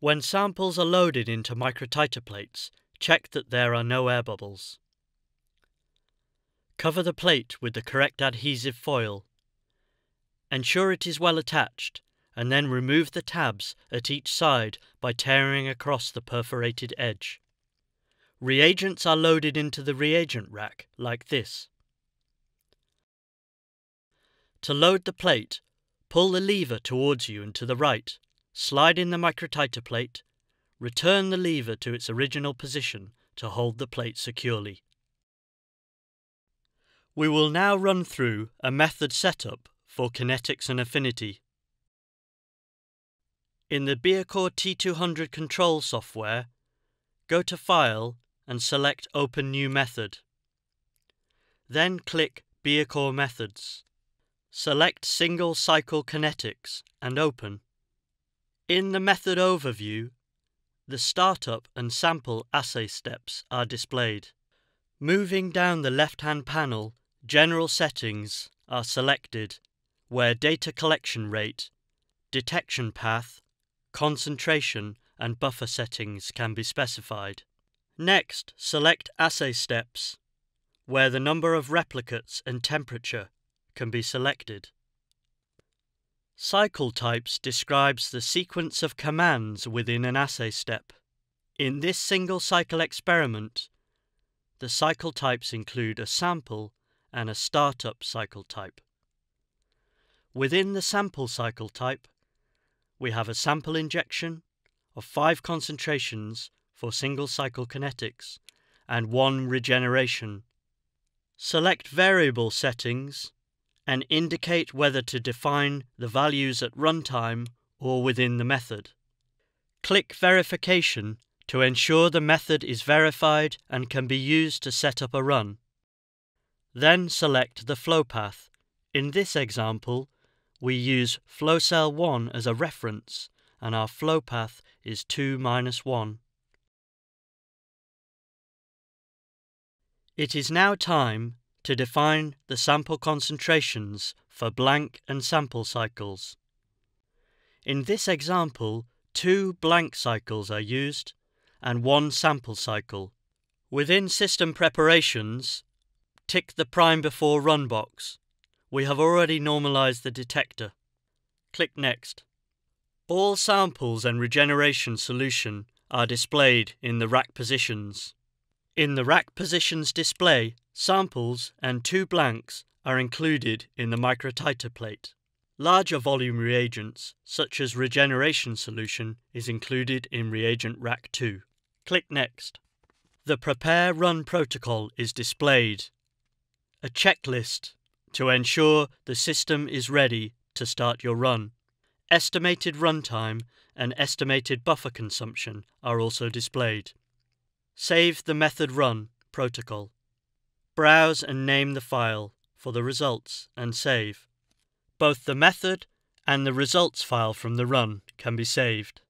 When samples are loaded into microtiter plates, check that there are no air bubbles. Cover the plate with the correct adhesive foil. Ensure it is well attached, and then remove the tabs at each side by tearing across the perforated edge. Reagents are loaded into the reagent rack, like this. To load the plate, pull the lever towards you and to the right Slide in the microtiter plate, return the lever to its original position to hold the plate securely. We will now run through a method setup for kinetics and affinity. In the Biacore T200 control software, go to File and select Open New Method. Then click Biacore Methods. Select Single Cycle Kinetics and open. In the method overview, the startup and sample assay steps are displayed. Moving down the left-hand panel, general settings are selected, where data collection rate, detection path, concentration and buffer settings can be specified. Next, select assay steps, where the number of replicates and temperature can be selected. Cycle types describes the sequence of commands within an assay step. In this single cycle experiment, the cycle types include a sample and a startup cycle type. Within the sample cycle type, we have a sample injection of five concentrations for single cycle kinetics and one regeneration. Select variable settings and indicate whether to define the values at runtime or within the method. Click Verification to ensure the method is verified and can be used to set up a run. Then select the flow path. In this example, we use flow cell 1 as a reference and our flow path is 2 minus 1. It is now time to define the sample concentrations for blank and sample cycles. In this example, two blank cycles are used and one sample cycle. Within system preparations, tick the prime before run box. We have already normalized the detector. Click next. All samples and regeneration solution are displayed in the rack positions. In the rack positions display, Samples and two blanks are included in the microtiter plate. Larger volume reagents, such as regeneration solution, is included in reagent rack 2. Click Next. The Prepare Run protocol is displayed. A checklist to ensure the system is ready to start your run. Estimated runtime and estimated buffer consumption are also displayed. Save the method run protocol. Browse and name the file for the results and save. Both the method and the results file from the run can be saved.